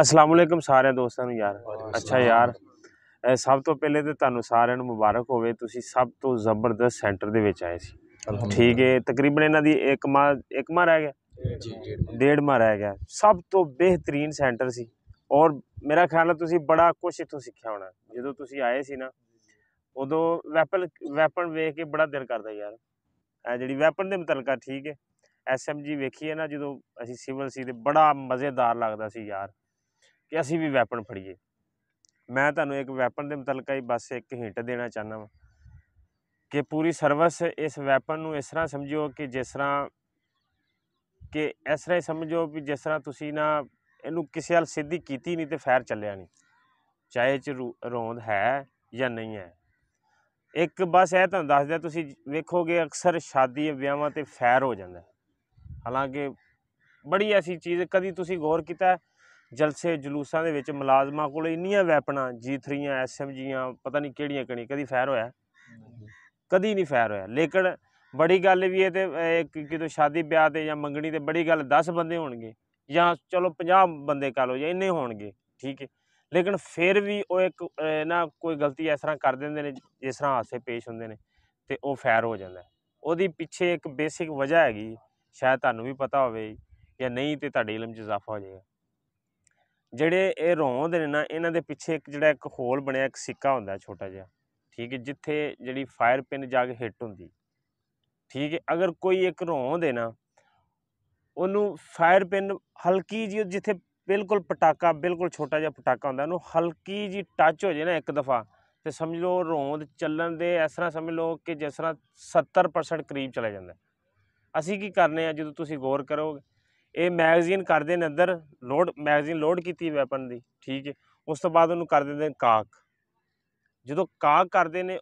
ਅਸਲਾਮ ਅਲੈਕਮ ਸਾਰਿਆਂ ਦੋਸਤਾਂ ਨੂੰ ਯਾਰ ਅੱਛਾ ਯਾਰ ਸਭ ਤੋਂ ਪਹਿਲੇ ਤੇ ਤੁਹਾਨੂੰ ਸਾਰਿਆਂ ਨੂੰ ਮੁਬਾਰਕ ਹੋਵੇ ਤੁਸੀਂ ਸਭ ਤੋਂ ਜ਼ਬਰਦਸਤ ਸੈਂਟਰ ਦੇ ਵਿੱਚ ਆਏ ਸੀ ਠੀਕ ਹੈ ਤਕਰੀਬਨ ਇਹਨਾਂ ਦੀ ਇੱਕ ਮਾ ਇੱਕ ਮਾ ਰਹਿ ਗਿਆ ਜੀ ਡੇਢ ਮਾ ਰਹਿ ਗਿਆ ਸਭ ਤੋਂ ਬਿਹਤਰੀਨ ਸੈਂਟਰ ਸੀ ਔਰ ਮੇਰਾ ਖਿਆਲ ਹੈ ਤੁਸੀਂ ਬੜਾ ਕੁਝ ਇਥੋਂ ਸਿੱਖਿਆ ਹੋਣਾ ਜਦੋਂ ਤੁਸੀਂ ਆਏ ਸੀ ਨਾ ਉਦੋਂ ਵੈਪਨ ਵੈਪਨ ਵੇਖ ਕੇ ਬੜਾ ਦਿਲ ਕਰਦਾ ਯਾਰ ਇਹ ਜਿਹੜੀ ਵੈਪਨ ਦੇ ਮਤਲਬਾ ਠੀਕ ਹੈ ਐਸਐਮਜੀ ਵੇਖੀ ਹੈ ਨਾ ਜਦੋਂ ਅਸੀਂ ਸਿਵਲ ਸੀ ਤੇ ਬੜਾ ਮਜ਼ੇਦਾਰ ਲੱਗਦਾ ਸੀ ਯਾਰ ਕਿ ਅਸੀਂ ਵੀ ਵੈਪਨ ਫੜੀਏ ਮੈਂ ਤੁਹਾਨੂੰ ਇੱਕ ਵੈਪਨ ਦੇ ਮਤਲਬ ਹੀ ਬਸ ਇੱਕ ਹਿੰਟ ਦੇਣਾ ਚਾਹਨਾ ਵਾਂ ਕਿ ਪੂਰੀ ਸਰਵਿਸ ਇਸ ਵੈਪਨ ਨੂੰ ਇਸ ਤਰ੍ਹਾਂ ਸਮਝਿਓ ਕਿ ਜਿਸ ਤਰ੍ਹਾਂ ਕਿ ਇਸ ਤਰ੍ਹਾਂ ਸਮਝੋ ਵੀ ਜਿਸ ਤਰ੍ਹਾਂ ਤੁਸੀਂ ਨਾ ਇਹਨੂੰ ਕਿਸੇ ਹਾਲ ਸਿੱਧੀ ਕੀਤੀ ਨਹੀਂ ਤੇ ਫੈਰ ਚੱਲਿਆ ਨਹੀਂ ਚਾਹੇ ਚ ਰੋਂਦ ਹੈ ਜਾਂ ਨਹੀਂ ਹੈ ਇੱਕ ਬਸ ਇਹ ਤੁਹਾਨੂੰ ਦੱਸ ਦਿਆ ਤੁਸੀਂ ਵੇਖੋਗੇ ਅਕਸਰ ਸ਼ਾਦੀ ਵਿਆਹਾਂ ਤੇ ਫੈਰ ਹੋ ਜਾਂਦਾ ਹਾਲਾਂਕਿ ਬੜੀ ਐਸੀ ਚੀਜ਼ ਕਦੀ ਤੁਸੀਂ ਗੌਰ ਕੀਤਾ ਜਲਸੇ ਜਲੂਸਾਂ ਦੇ ਵਿੱਚ ਮੁਲਾਜ਼ਮਾਂ ਕੋਲ ਇੰਨੀਆਂ ਵੈਪਨਾਂ ਜੀ3 ਐਸਐਮਜੀਆਂ ਪਤਾ ਨਹੀਂ ਕਿਹੜੀਆਂ ਕਿਹੜੀਆਂ ਕਦੀ ਫੈਰ ਹੋਇਆ ਕਦੀ ਨਹੀਂ ਫੈਰ ਹੋਇਆ ਲੇਕਿਨ ਬੜੀ ਗੱਲ ਵੀ ਇਹ ਤੇ ਕਿਤੇ ਸ਼ਾਦੀ ਵਿਆਹ ਤੇ ਜਾਂ ਮੰਗਣੀ ਤੇ ਬੜੀ ਗੱਲ 10 ਬੰਦੇ ਹੋਣਗੇ ਜਾਂ ਚਲੋ 50 ਬੰਦੇ ਕਰ ਲੋ ਜਾਂ ਇੰਨੇ ਹੋਣਗੇ ਠੀਕ ਹੈ ਲੇਕਿਨ ਫਿਰ ਵੀ ਉਹ ਇੱਕ ਨਾ ਕੋਈ ਗਲਤੀ ਇਸ ਤਰ੍ਹਾਂ ਕਰ ਦਿੰਦੇ ਨੇ ਜਿਸ ਤਰ੍ਹਾਂ ਹਾਸੇ ਪੇਸ਼ ਹੁੰਦੇ ਨੇ ਤੇ ਉਹ ਫੈਰ ਹੋ ਜਾਂਦਾ ਉਹਦੀ ਪਿੱਛੇ ਇੱਕ ਬੇਸਿਕ ਵਜ੍ਹਾ ਹੈਗੀ ਸ਼ਾਇਦ ਤੁਹਾਨੂੰ ਵੀ ਪਤਾ ਹੋਵੇ ਜਾਂ ਨਹੀਂ ਤੇ ਤੁਹਾਡੇ ਇਲਮ 'ਚ ਇਜ਼ਾਫਾ ਹੋ ਜਾਏਗਾ ਜਿਹੜੇ ਇਹ ਰੋਂਦ ਨੇ ਨਾ ਇਹਨਾਂ ਦੇ ਪਿੱਛੇ ਇੱਕ ਜਿਹੜਾ ਇੱਕ ਹੋਲ ਬਣਿਆ ਇੱਕ ਸਿੱਕਾ ਹੁੰਦਾ ਛੋਟਾ ਜਿਹਾ ਠੀਕ ਹੈ ਜਿੱਥੇ ਜਿਹੜੀ ਫਾਇਰ ਪਿੰਨ ਜਾ ਕੇ ਹਿੱਟ ਹੁੰਦੀ ਠੀਕ ਹੈ ਅਗਰ ਕੋਈ ਇੱਕ ਰੋਂਦ ਹੈ ਨਾ ਉਹਨੂੰ ਫਾਇਰ ਪਿੰਨ ਹਲਕੀ ਜੀ ਜਿੱਥੇ ਬਿਲਕੁਲ ਪਟਾਕਾ ਬਿਲਕੁਲ ਛੋਟਾ ਜਿਹਾ ਪਟਾਕਾ ਹੁੰਦਾ ਉਹਨੂੰ ਹਲਕੀ ਜੀ ਟੱਚ ਹੋ ਜੇ ਨਾ ਇੱਕ ਦਫਾ ਤੇ ਸਮਝ ਲਓ ਰੋਂਦ ਚੱਲਣ ਦੇ ਇਸ ਤਰ੍ਹਾਂ ਸਮਝ ਲਓ ਕਿ ਜਿਸ ਤਰ੍ਹਾਂ 70% ਕਰੀਬ ਚਲਾ ਜਾਂਦਾ ਅਸੀਂ ਕੀ ਕਰਨੇ ਆ ਜਦੋਂ ਤੁਸੀਂ ਗੌਰ ਕਰੋਗੇ ਇਹ ਮੈਗਜ਼ੀਨ ਕਰ ਦੇਣ ਅੰਦਰ ਲੋਡ ਮੈਗਜ਼ੀਨ ਲੋਡ ਕੀਤੀ ਵੈਪਨ ਦੀ ਠੀਕ ਹੈ ਉਸ ਤੋਂ ਬਾਅਦ ਉਹਨੂੰ ਕਰ ਦਿੰਦੇ ਕਾਕ ਜਦੋਂ ਕਾਕ ਕਰਦੇ ਨੇ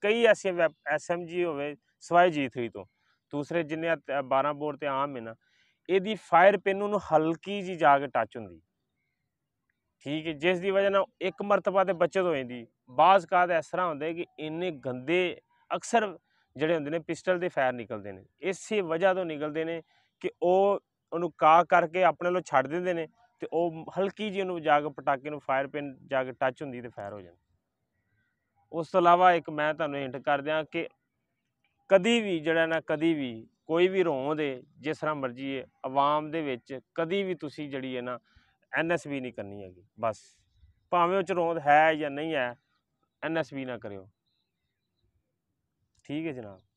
ਕਈ ਐਸੇ ਐਸਐਮਜੀ ਹੋਵੇ ਸਵਾਈ ਜੀ3 ਤੋਂ ਦੂਸਰੇ ਜਿੰਨੇ 12 ਬੋਰ ਤੇ ਆਮ ਹੈ ਨਾ ਇਹਦੀ ਫਾਇਰ ਪਿੰਨ ਨੂੰ ਹਲਕੀ ਜੀ ਜਾ ਕੇ ਟੱਚ ਹੁੰਦੀ ਠੀਕ ਹੈ ਜਿਸ ਦੀ ਵਜ੍ਹਾ ਨਾਲ ਇੱਕ ਮਰਤਬਾ ਤੇ ਬਚਤ ਹੋ ਜਾਂਦੀ ਬਾਜ਼ ਕਾਦ ਇਸ ਤਰ੍ਹਾਂ ਹੁੰਦਾ ਕਿ ਇੰਨੇ ਗੰਦੇ ਅਕਸਰ ਜਿਹੜੇ ਹੁੰਦੇ ਨੇ ਪਿਸਟਲ ਦੇ ਫਾਇਰ ਨਿਕਲਦੇ ਨੇ ਇਸੇ ਵਜ੍ਹਾ ਤੋਂ ਨਿਕਲਦੇ ਨੇ ਕਿ ਉਹ ਉਹਨੂੰ ਕਾ ਕਰਕੇ ਆਪਣੇ ਲੋ ਛੱਡ ਦਿੰਦੇ ਨੇ ਤੇ ਉਹ ਹਲਕੀ ਜਿਹੀ ਉਹਨੂੰ ਜਾ ਕੇ ਪਟਾਕੇ ਨੂੰ ਫਾਇਰ ਪਿਨ ਜਾ ਕੇ ਟੱਚ ਹੁੰਦੀ ਤੇ ਫਾਇਰ ਹੋ ਜਾਂਦਾ ਉਸ ਤੋਂ ਇਲਾਵਾ ਇੱਕ ਮੈਂ ਤੁਹਾਨੂੰ ਹਿੰਟ ਕਰ ਦਿਆਂ ਕਿ ਕਦੀ ਵੀ ਜਿਹੜਾ ਨਾ ਕਦੀ ਵੀ ਕੋਈ ਵੀ ਰੋਂ ਦੇ ਜਿਸ ਤਰ੍ਹਾਂ ਮਰਜ਼ੀ ਹੈ ਆਵਾਮ ਦੇ ਵਿੱਚ ਕਦੀ ਵੀ ਤੁਸੀਂ ਜਿਹੜੀ ਹੈ ਨਾ ਐਨਐਸਬੀ ਨਹੀਂ ਕਰਨੀ ਹੈਗੀ ਬਸ ਭਾਵੇਂ ਉਹ ਚ ਰੋਂਦ ਹੈ ਜਾਂ ਨਹੀਂ ਹੈ ਐਨਐਸਬੀ ਨਾ ਕਰਿਓ ਠੀਕ ਹੈ ਜਨਾਬ